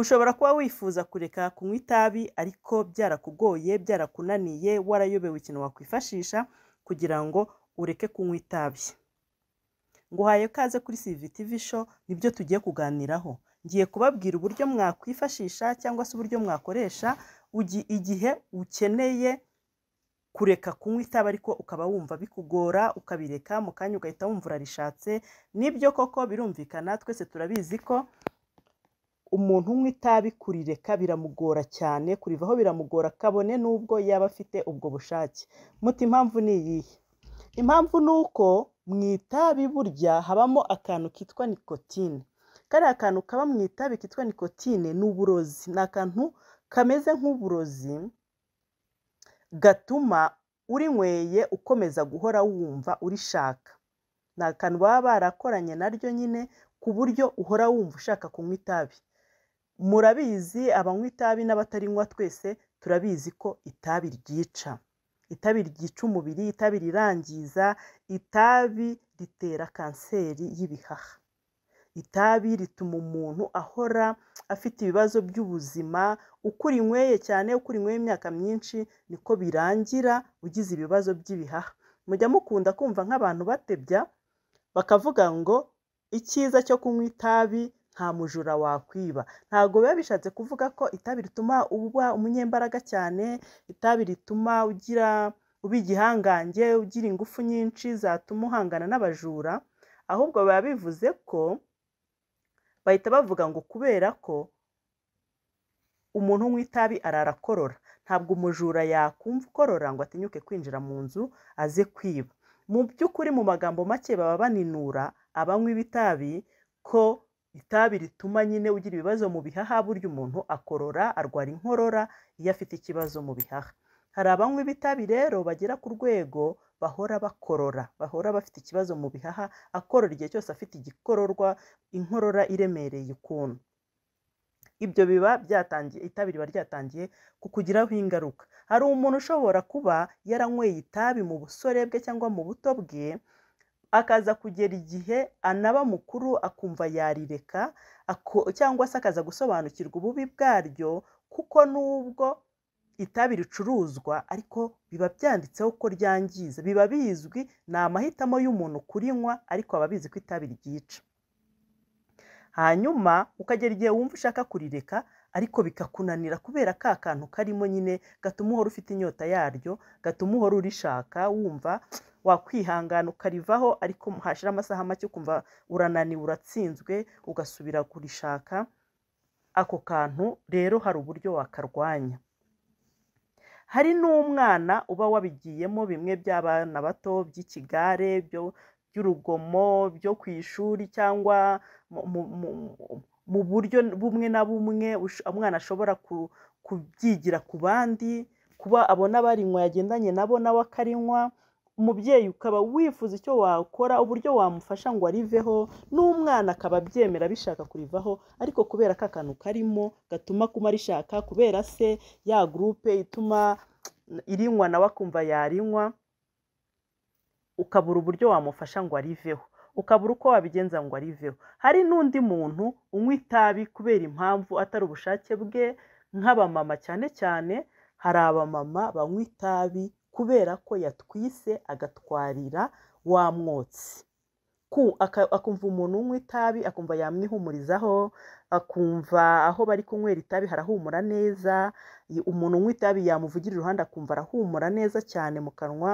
ushobora kuba wifuza kureka kunywa itabi ariko byarakugoye byarakunaniye warayobewe ikintu wakwifashisha kugira ngo ureke kunywa itabi nguhaye kaze kuri CVTV show nibyo tugiye kuganiraho ngiye kubabwira uburyo mwakwifashisha cyangwa se uburyo mwakoresha igihe ukeneye kureka kunywa itabi ariko ukaba wumva bikugora ukabireka mu kanya ugahita wumva urarishatse nibyo koko birumvikana twese turabizi ko umuntu unywa itabi kurireka biramugora cyane kurivaho biramugora kabone n'ubwo yaba afite ubwo bushake muti impamvu ni iyihe impamvu ni uko mu itabi burya habamo akantu kitwa nikotine kariya kantu kaba mu itabi kitwa nikotine ni uburozi ni akantu kameze nk'uburozi gatuma urinyweye ukomeza guhora wumva urishaka ni akantu baba barakoranye naryo nyine ku buryo uhora wumva ushaka kunywa itabi murabizi abanywa itabi n'abatarinywa twese turabizi ko itabi ryica itabi ryica umubiri itabi rirangiza itabi ritera kanseri y'ibihaha itabi rituma umuntu ahora afite ibibazo by'ubuzima uko urinyweye cyane uko urinyweye imyaka myinshi niko birangira ugize ibibazo by'ibihaha mujya mukunda kumva nk'abantu batebya bakavuga ngo icyiza cyo kunywa itabi nta mujura wakwiba ntabwo biba bishatse kuvuga ko itabi rituma uba umunyembaraga cyane itabi rituma ugira uba igihangange ugira ingufu nyinshi zatuma uhangana n'abajura ahubwo biba bivuze ko bahita bavuga ngo kubera ko umuntu unywa itabi arara akorora ntabwo umujura yakumva ukorora ngo atinyuke kwinjira mu nzu aze kwiba mu by'ukuri mu magambo make baba baninura abanywi b'itabi ko itabi rituma nyine ugira ibibazo mu bihaha burya umuntu akorora arwara inkorora iyo afite ikibazo mu bihaha hari abanywa ibitabi rero bagera ku rwego bahora bakorora bahora bafite ikibazo mu bihaha akorora igihe cyose afite igikororwa inkorora iremereye ukuntu ibyo biba byatangiye itabi riba ryatangiye kukugiraho ingaruka hari umuntu ushobora kuba yaranyweye itabi mu busore bwe cyangwa mu buto bwe akaza kugera igihe anaba mukuru akumva yarireka cyangwa se akaza gusobanukirwa ububi bwaryo kuko n'ubwo itabi ricuruzwa ariko biba byanditseho ko ryangiza biba bizwi ni amahitamo y'umuntu kurinywa ariko aba abizi ko itabi ryica hanyuma ukagera igihe wumva ushaka kurireka ariko bikakunanira kubera ka kantu karimo nyine gatuma uhora ufite inyota yaryo gatuma uhora urishaka wumva wakwihangana ukarivaho ariko hashira amasaha make ukumva urananiwe uratsinzwe ugasubira kurishaka ako kantu rero hari uburyo wakarwanya hari n'umwana uba wabigiyemo bimwe by'abana bato by'ikigare by'urugomo byo ku ishuri cyangwa mu buryo bumwe na bumwe umwana ashobora kubyigira ku bandi kuba abona barinywa yagendanye nabo nawe akarinywa umubyeyi ukaba wifuza icyo wakora uburyo wamufasha ngo ariveho n'umwana akaba abyemera bishaka kurivaho ariko kubera ko akantu karimo gatuma kumara ishaka kubera se ya gurupe ituma irinywa nawe akumva yarinywa ukabura uburyo wamufasha ngo ariveho ukabura uko wabigenza ngo ariveho hari n'undi muntu unywa itabi kubera impamvu atari ubushake bwe nk'abamama cyane cyane hari abamama banywa itabi kubera ko yatwise agatwarira wa mwotsi ku akumva umuntu unywa itabi akumva yamwihumurizaho akumva aho bari kunywera itabi harahumura neza umuntu unywa itabi yamuvugira iruhande akumva arahumura neza cyane mu kanwa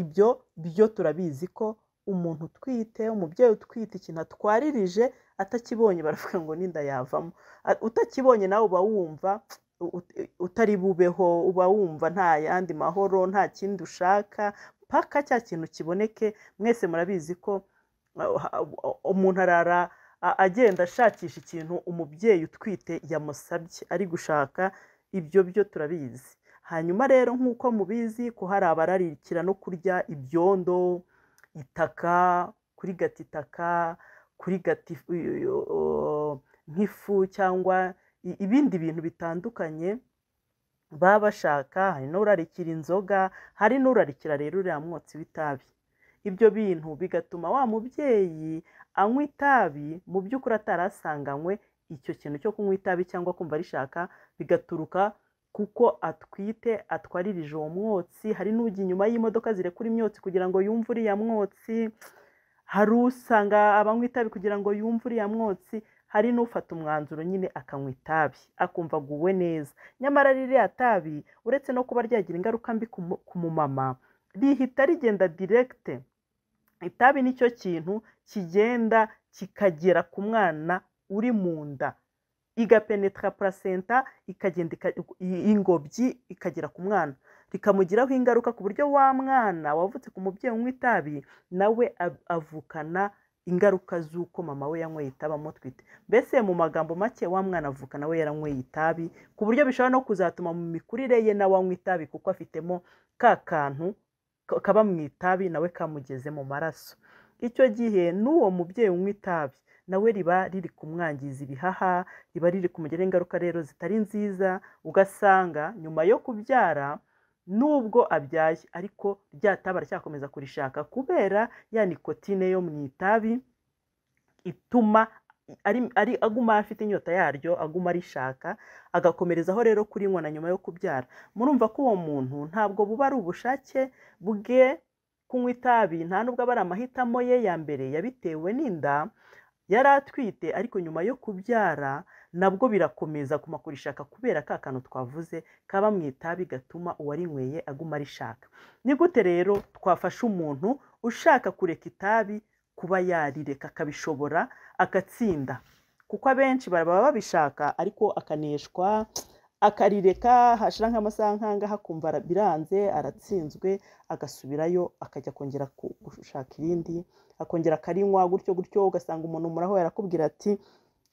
ibyo byo turabizi ko umuntu utwite umubyeyi utwite ikintu atwaririje atakibonye baravuga ngo n'inda yavamo utakibonye nawe uba wumva utari bubeho uba wumva nta yandi mahoro nta kindi ushaka paka cya kintu kiboneke mwese murabizi ko umuntu arara agenda ashakisha ikintu umubyeyi utwite yamusabye ari gushaka ibyo byo turabizi hanyuma rero nk'uko mubizi ko hari abararikira no kurya ibyondo itaka kurigata itaka kurigata nk'ifu cyangwa ibindi bintu bitandukanye baba bashaka hari n'urarikira inzoga hari n'urarikira rero uriya mwotsi w'itabi ibyo bintu bigatuma wa mubyeyi anywa itabi mu by'ukuri atarasanganywe icyo kintu cyo kunywa itabi cyangwa kumva arishaka bigaturuka kuko atwite atwaririje uwo mwotsi hari n'ujya inyuma y'imodoka zirekura imyotsi kugira ngo yumve uriya mwotsi hari usanga abanywa itabi kugira ngo yumve uriya mwotsi hari n'ufata umwanzuro nyine akanywa itabi akumva aguwe neza nyamara ririya tabi uretse no kuba ryagira ingaruka mbi ku mumama rihita rigenda direkite itabi nicyo kintu kigenda kikagera ku mwana uri mu nda igapenetra placenta ikagenda ingobyi ikagera ku mwana rikamugiraho ingaruka ku buryo wa mwana wavutse ku mubyeyi unywa itabi nawe avukana ingaruka z'uko mama we yanyweye itabi amutwite mbese mu magambo make wa mwana avuka nawe yaranyweye itabi ku buryo bishobora no kuzatuma mu mikurire ye nawe anywa itabi kuko afitemo ka kantu kaba mu itabi nawe kamugeze mu maraso icyo gihe n'uwo mubyeyi unywa itabi nawe riba riri kumwangiza ibihaha riba riri kumugiraho ingaruka rero zitari nziza ugasanga nyuma yo kubyara nubwo abyaye ariko rya tabi aracyakomeza kurishaka kubera ya nikotine yo mu itabi ituma ari aguma afite inyota yaryo aguma arishaka agakomerezaho rero kurinywa na nyuma yo kubyara murumva ko uwo muntu ntabwo buba ari ubushake bwe kunywa itabi nta nubwo aba ari amahitamo ye ya mbere yabitewe n'inda yari atwite ariko nyuma yo kubyara nabwo birakomeza kumakurishaka kubera ka kantu twavuze kaba mu itabi gatuma uwarinyweye aguma arishaka ni gute rero twafasha umuntu ushaka kureka itabi kuba yarireka akabishobora agatsinda kuko abenshi baba babishaka ariko akaneshwa akarireka hashira nk'amasaha nk'angaha akumva biranze aratsinzwe agasubirayo akajya kongera gushaka irindi akongera akarinywa gutyo gutyo ugasanga umuntu muri aho yarakubwira ati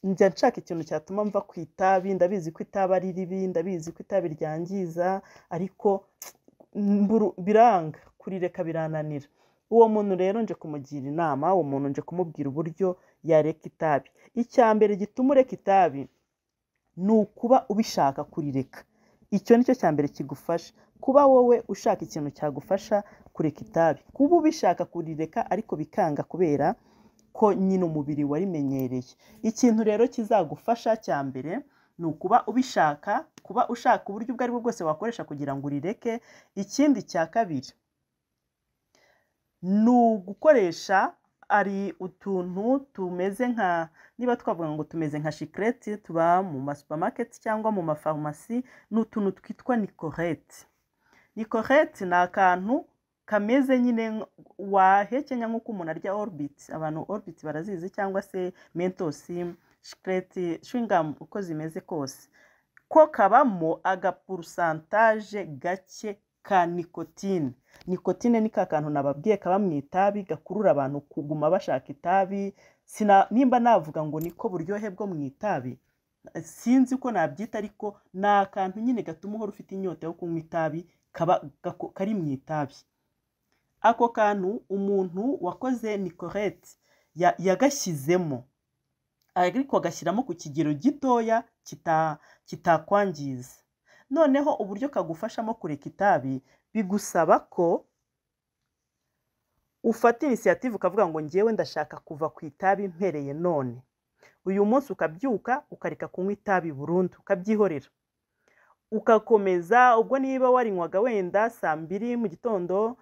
njya nshaka ikintu cyatuma mva ku itabi ndabizi ko itabi ari ribi ndabizi ko itabi ryangiza ariko biranga kurireka birananira uwo muntu rero nje kumugira inama uwo muntu nje kumubwira uburyo yareka itabi icya mbere gituma ureka itabi ni ukuba ubishaka kurireka icyo ni cyo cya mbere kigufasha kuba wowe ushaka ikintu cyagufasha kureka itabi kuba ubishaka kurireka ariko bikanga kubera ko nyine umubiri warimenyereye ikintu rero kizagufasha cya mbere ni ukuba ubishaka kuba ushaka uburyo ubwo bwo bwose wakoresha kugira ngo urireke ikindi cya kabiri ni ugukoresha hari utuntu tumeze nka niba twavuga ngo tumeze nka shikireti tuba mu masupamaketi cyangwa mu mafarumasi ni utuntu twitwa nikorete nikorete ni akantu kameze nyine wahekenya nk'uko umuntu arya orubiti abantu orubiti barazizi cyangwa se mentosi shikareti shingamu uko zimeze kose ko kabamo agapurusantaje gake ka nikotine nikotine ni ka kantu nababwiye kaba mu itabi gakurura abantu kuguma bashaka itabi nimba navuga ngo niko buryohe bwo mu itabi sinzi uko nabyita ariko ni akantu nyine gatuma uhora ufite inyota yo kunywa itabi kari mu itabi ako kantu umuntu wakoze nikorete yagashyizemo ariko agashyiramo ku kigero gitoya kitakwangiza noneho uburyo kagufashamo kureka itabi bigusaba ko ufata inisiyativu ukavuga ngo ngewe ndashaka kuva ku itabi mpereye none uyu munsi ukabyuka ukareka kunywa itabi burundu ukabyihorera ukakomeza ubwo niba warinywaga wenda saa mbiri mu gitondo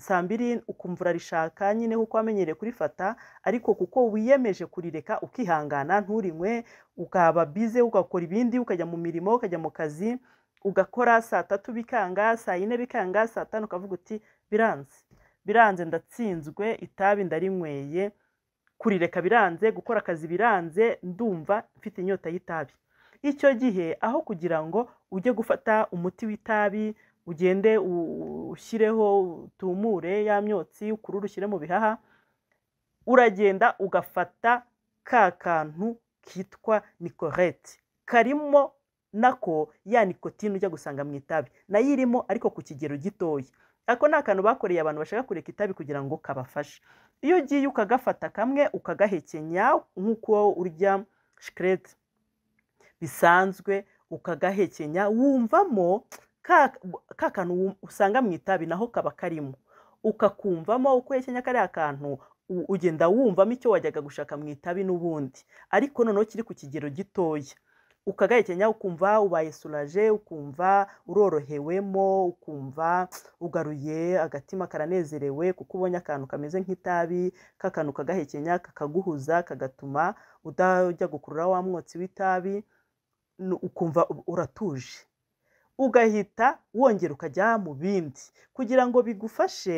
saa mbiri ukumvura rishaka, nyine kuko wamenyereye kurifata ariko kuko wiyemeje kurireka ukihangana nturinywe ukaba bize ugakora ibindi ukajya mu mirimo ukajya mu kazi ugakora saa tatu bikanga saa yine bikanga saa tanu ukavuga uti biranze biranze ndatsinzwe itabi ndarinyweye kurireka biranze gukora akazi biranze ndumva mfite inyota y'itabi icyo gihe aho kugira ngo ujye gufata umuti w'itabi ugende ushyireho utumure ya myotsi y'ukururu ushyire mu bihaha uragenda ugafata ka kantu kitwa nikorete karimo nako ya nikotine ujya gusanga mu itabi nayo irimo ariko ku kigero gitoya ako ni akantu bakoreye abantu bashaka kureka itabi kugira ngo kabafashe iyo ugiye ukagafata kamwe ukagahekenya nk'uko urya shikarete bisanzwe ukagahekenya wumvamo ka kantu usanga mu itabi naho kaba karimo ukakumvamo uko uhekenya kariya kantu ugenda wumvamo icyo wajyaga gushaka mu itabi n'ubundi ariko noneho kiri ku kigero gitoya ukagahekenya ukumva ubaye suraje ukumva urorohewemo ukumva ugaruye agatima karanezerewe kuko ubonye akantu kameze nk'itabi k'akantu kagahekenya kakaguhuza kagatuma udajya gukurura wa mwotsi w'itabi ukumva uratuje ugahita wongera ukajya mu bindi kugira ngo bigufashe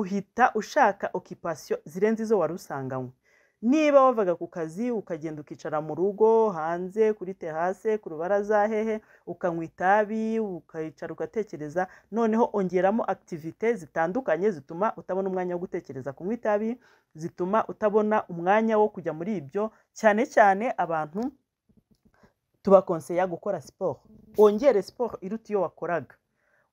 uhita ushaka okipasiyo zirenze izo wari usanganywe niba wavaga ku kazi ukagenda ukicara mu rugo hanze kuri terase ku rubaraza hehe ukanywa itabi ukicara ugatekereza noneho ongeramo akitivite zitandukanye zituma utabona umwanya wo gutekereza kunywa itabi zituma utabona umwanya wo kujya muri ibyo cyane cyane abantu tubakonseya gukora siporo wongere siporo iruta iyo wakoraga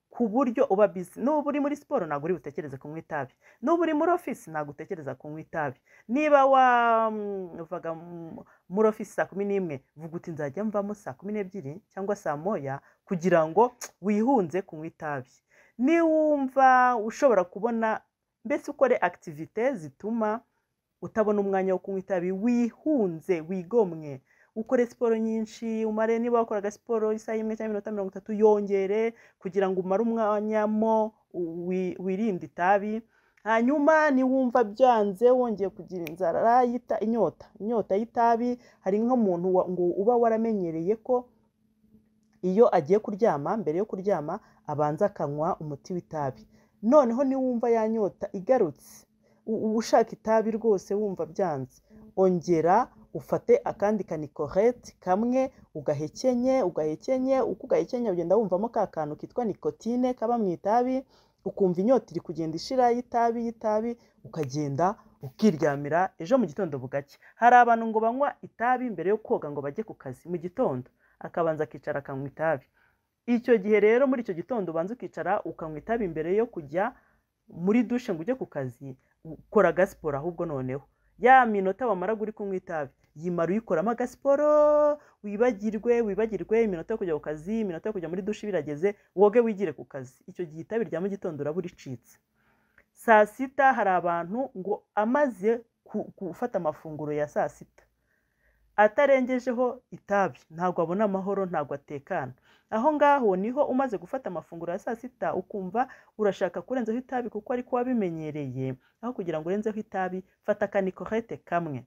ku buryo uba bizi n'uba uri muri siporo ntabwo uri butekereze kunywa itabi n'uba uri muri ofisi ntabwo utekereza kunywa itabi niba wavaga mm, mm, muri ofisi saa kumi n'imwe vuga uti nzajya mvamo saa kumi n'ebyiri cyangwa saa moya kugira ngo wihunze kunywa itabi niwumva ushobora kubona mbese ukore akitivite zituma utabona umwanya wo kunywa itabi wihunze wigomwe ukore siporo nyinshi umare niba wakoraga siporo isaha imwe cyangwa iminota mirongo itatu yongere kugira ngo umare umwanyamo wirinde itabi hanyuma niwumva byanze wongeye kugira inzara inyota inyota y'itabi hari nk'umuntu ngo uba waramenyereye ko iyo agiye kuryama mbere yo kuryama abanza akanywa umuti w'itabi noneho niwumva ya nyota igarutse uba ushaka itabi rwose wumva byanze ongera ufate akandi kanikorete kamwe ugahekenye ugahekenye uko ugahekenye ugenda wumvamo ka kantu kitwa nikotine kaba mu itabi ukumva inyota iri kugenda ishira y'itabi y'itabi ukagenda ukiryamira ejo mu gitondo bugacya hari abantu ngo banywa itabi mbere yo koga ngo bajye ku kazi mu gitondo akabanza akicara akanywa itabi icyo gihe rero muri icyo gitondo ubanza ukicara ukanywa itabi mbere yo kujya muri dushe ngo ujye ku kazi ukora agasiporo ahubwo noneho ya minota wamara uri kunywa itabi yimara uyikoramo agasiporo wibagirwe wibagirwe iminota yo kujya ku kazi iminota yo kujya muri dushe birageze woge wigire ku kazi icyo gihe itabi rya mu gitondo uraba uricitse saa sita hari abantu ngo amaze gufata amafunguro ya saa sita atarengejeho itabi ntabwo abona amahoro ntabwo atekana aho ngaho niho umaze gufata amafunguro ya saa sita ukumva urashaka kurenzaho itabi kuko ari kuba bimenyereye aho kugira ngo urenzeho itabi fata akanikorete kamwe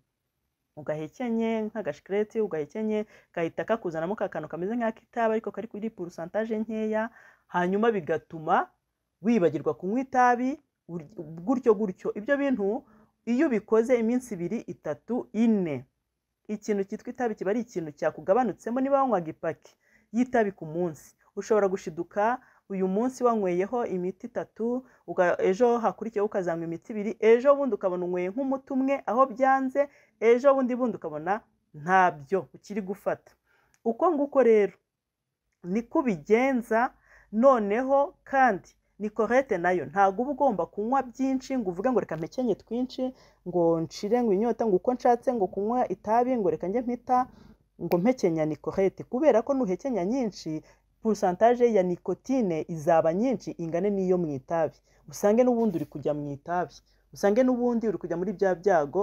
ugahekenye nk'agashikireti ugahekenye gahita kakuzanamo ka kantu kameze nk'ak'itabi ariko kari kuri purusantaje nkeya hanyuma bigatuma wibagirwa kunywa itabi gutyo gutyo ibyo bintu iyo ubikoze iminsi ibiri itatu ine ikintu cyitwa itabi kiba ari ikintu cyakugabanutsemo niba wanywaga ipaki y'itabi ku munsi ushobora gushiduka uyu munsi wanyweyeho imiti itatu ejo hakurikiyeho ukazanywa imiti ibiri ejo bundi ukabona unyweye nk'umuti umwe aho byanze ejo bundi bundi ukabona ntabyo ukiri gufata uko nguko rero niko ubigenza noneho kandi ni korete nayo ntabwo uba ugomba kunywa byinshi ngo uvuge ngo reka mpekenye twinshi ngo nshire ngo inyota ngo uko nshatse ngo kunywa itabi ngo reka njye mpita ngo mpekenya ni korete kubera ko nuhekenya nyinshi purusantaje ya nikotine izaba nyinshi ingane n'iyo mu itabi usange n'ubundi uri kujya mu itabi usange n'ubundi uri kujya muri bya byago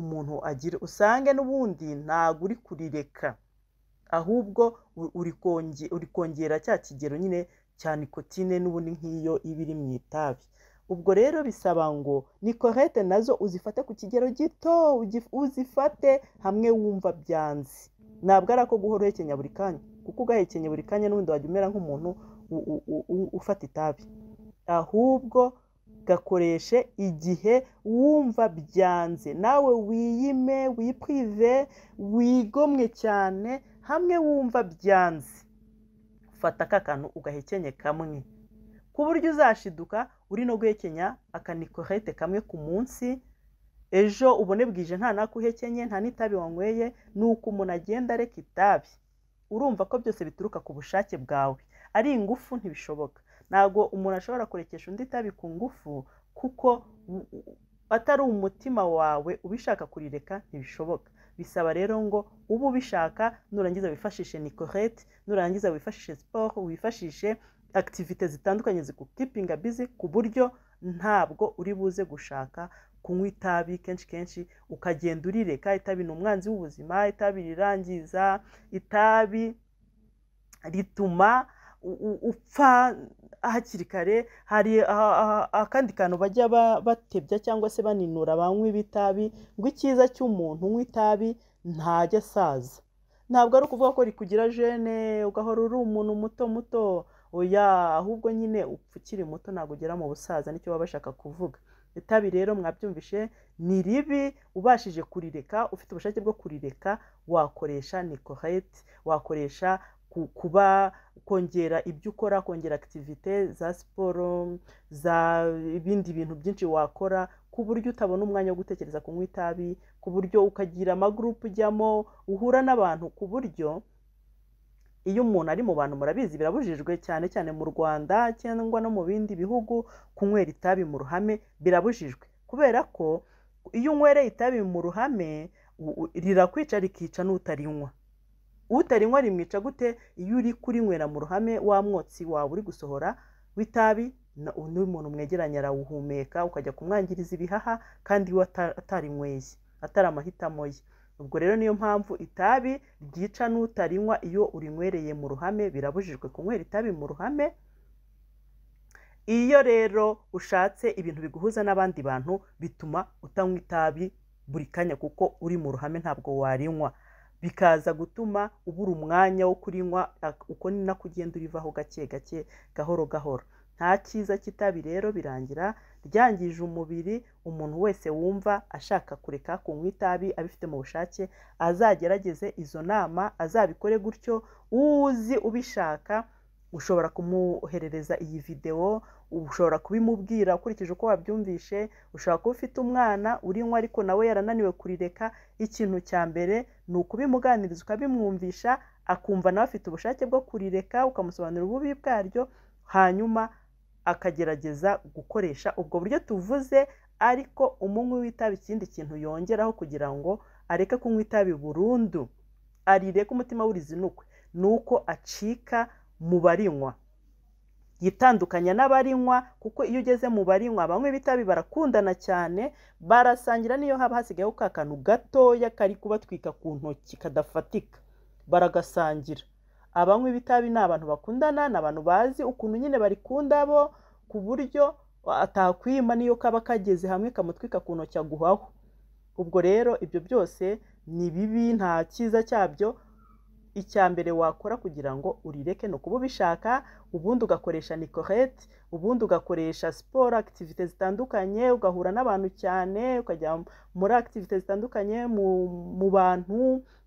umuntu agira usange n'ubundi ntabwo uri kurireka ahubwo uri kongera cya kigero nyine cya nikotine n'ubundi nk'iyo iba iri mu itabi ubwo rero bisaba ngo nikorete nazo uzifate ku kigero gito uzifate hamwe wumva byanze ntabwo ari ako guhora uhekenya buri kanya kuko ugahekenya buri kanya n'ubundi wajya umera nk'umuntu ufata itabi ahubwo gakoreshe igihe wumva byanze nawe wiyime wipwive wigomwe cyane hamwe wumva byanze fata aka kantu ugahekenye kamwe ku buryo uzashiduka uri no guhekenya akanikorete kamwe ku munsi ejo ubone bwije nta nakuhekenye nta n'itabi wanyweye nuko umuntu agenda areka itabi urumva ko byose bituruka ku bushake bwawe ari ingufu ntibishoboka ntabwo umuntu ashobora kurekesha undi itabi ku ngufu kuko atari umutima wawe ubishaka kurireka ntibishoboka bisaba rero ngo ube ubishaka nurangiza wifashishe nikorete nurangiza wifashishe siporo wifashishe akitivite zitandukanye zigukipinga bizi ku buryo ntabwo uri buze gushaka kunywa itabi kenshi kenshi ukagenda urireka itabi ni umwanzi w'ubuzima itabi rirangiza itabi rituma upfa hakiri kare hari akandi kantu bajya batebya cyangwa se baninura banywa ibitabi ngo icyiza cy'umuntu unywa itabi ntajya asaza ntabwo ari ukuvuga ko rikugira jene ugahora uri umuntu muto muto oya ahubwo nyine upfa ukiri muto ntabwo ugera mu busaza nicyo baba bashaka kuvuga itabi rero mwabyumvishe ni ribi ubashije kurireka ufite ubushake bwo kurireka wakoresha nikorete wakoresha kuba kongera ibyo ukora kongera akitivite za siporo za ibindi bintu byinshi wakora ku buryo utabona umwanya wo gutekereza kunywa itabi ku buryo ukagira amagurupe ujyamo uhura n'abantu ku buryo iyo umuntu ari mu bantu murabizi birabujijwe cyane cyane mu rwanda cyangwa no mu bindi bihugu kunywera itabi mu ruhame birabujijwe kubera ko iyo unywereye itabi mu ruhame rirakwica rikica n'utarinywa utarinywa rimwica gute iyo uri kurinywera mu ruhame wa mwotsi wawe uri gusohora w'itabi undi muntu mwegeranye arawuhumeka ukajya kumwangiriza ibihaha kandi we atarinyweye atari amahitamo ye ubwo rero niyo mpamvu itabi ryica n'utarinywa iyo urinywereye mu ruhame birabujijwe kunywera itabi mu ruhame iyo rero ushatse ibintu biguhuza n'abandi bantu bituma utanywa itabi buri kanya kuko uri mu ruhame ntabwo warinywa bikaza gutuma ubura umwanya wo kurinywa uko ni nako ugenda urivaho gake gake gahoro gahoro nta cyiza kitabi rero birangira ryangije umubiri umuntu wese wumva ashaka kureka kunywa itabi abifite mu bushake azagerageze izo nama azabikore gutyo uzi ubishaka ushobora kumuherereza iyi videwo ushobora kubimubwira ukurikije uko wabyumvishe ushobora kuba ufite umwana urinywa ariko nawe yarananiwe kurireka ikintu cya mbere ni ukubimuganiriza ukabimwumvisha akumva nawe afite ubushake bwo kurireka ukamusobanurira ububi bwaryo hanyuma akagerageza gukoresha ubwo buryo tuvuze ariko umunywi w'itabi ikindi kintu yongeraho kugira ngo areke kunywa itabi burundu arireka umutima w'urizinukwe ni uko acika mu barinywa yitandukanya n'abarinywa kuko iyo ugeze mu barinywa bamwe bitabi barakundana cyane barasangira n'iyo haba hasigayeho ka kantu gatoya kari kubatwika ku ntoki kadafatika baragasangira abanywa ibitabi ni abantu bakundana ni abantu bazi ukuntu nyine barikunda bo ku buryo atakwima n'iyo kaba kageze hamwe kamutwika ku ntoki aguhaho ubwo rero ibyo byose ni bibi nta cyiza cyabyo icya mbere wakora kugira ngo urireke ni ukuba ubishaka ubundi ugakoresha nikorete ubundi ugakoresha siporo akitivite zitandukanye ugahura n'abantu cyane ukajya muri akitivite zitandukanye mu bantu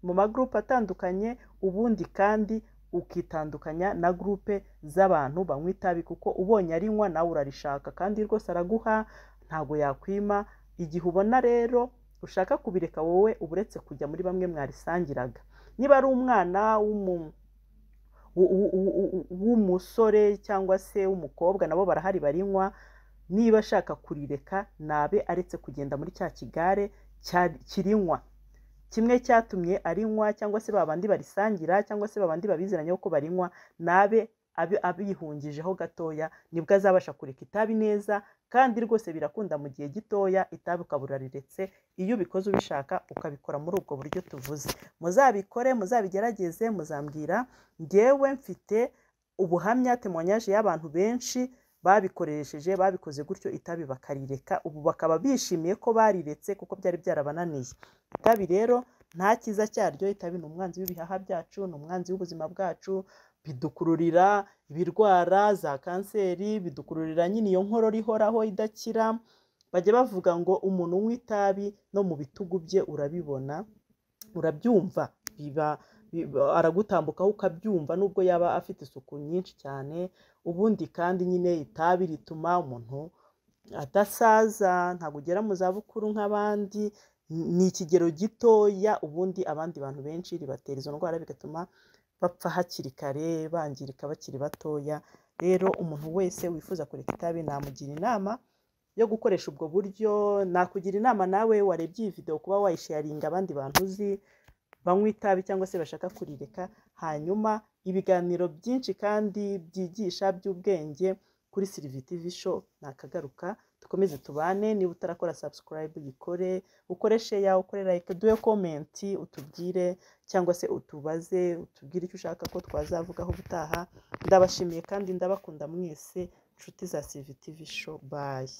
mu magurupe atandukanye ubundi kandi ukitandukanya na gurupe z'abantu banywa itabi kuko ubonye arinywa nawe urarishaka kandi rwose araguha ntabwo yakwima igihe ubona rero ushaka kubireka wowe uba uretse kujya muri bamwe mwarisangiraga niba ari umwana w'umusore cyangwa se w'umukobwa nabo barahari barinywa niba ashaka kurireka nabe aretse kugenda muri cya kigare kirinywa kimwe cyatumye arinywa cyangwa se babandi barisangira cyangwa se babandi babiziranye uko barinywa nabe abihungijeho gatoya nibwo azabasha kureka itabi neza kandi rwose birakunda mu gihe gitoya itabi ukaba urareretse iyo ubikoze ubishaka ukabikora muri ubwo buryo tuvuze muzabikore muzabigerageze muzambwira ngewe mfite ubuhamya temonyaje y'abantu benshi babikoresheje babikoze gutyo itabi bakarireka ubu bakaba bishimiye ko bariretse kuko byari byarabananiye itabi rero nta cyiza cyaryo itabi ni umwanzi w'ibihaha byacu ni umwanzi w'ubuzima bwacu bidukururira ibirwara za kanseri, bidukururira nyine iyo nkorora ihoraho idakira, bajya bavuga ngo umuntu unywa itabi no mu bitugu bye urabibona, urabyumva biba aragutambukaho ukabyumva nubwo yaba afite isuku nyinshi cyane, ubundi kandi nyine itabi rituma umuntu adasaza, ntabwo ugera mu zabukuru nk'abandi, ni ikigero gitoya ubundi abandi bantu benshi ribatera izo ndwara bigatuma bapfa hakiri kare bangirika bakiri batoya rero umuntu wese wifuza kureka itabi namugira inama yo gukoresha ubwo buryo nakugira inama nawe warebye iyi videwo kuba wayisharinga abandi bantu uzi banywa itabi cyangwa se bashaka kurireka hanyuma ibiganiro byinshi kandi byigisha by'ubwenge kuri seriviti visho nakagaruka dukomeze tubane niba utarakora subscribe uyikore ukore sheya ukore like duhe komenti utubwire cyangwa se utubaze utubwire icyo ushaka ko twazavugaho ubutaha ndabashimiye kandi ndabakunda mwese inshuti za CCTV show bayi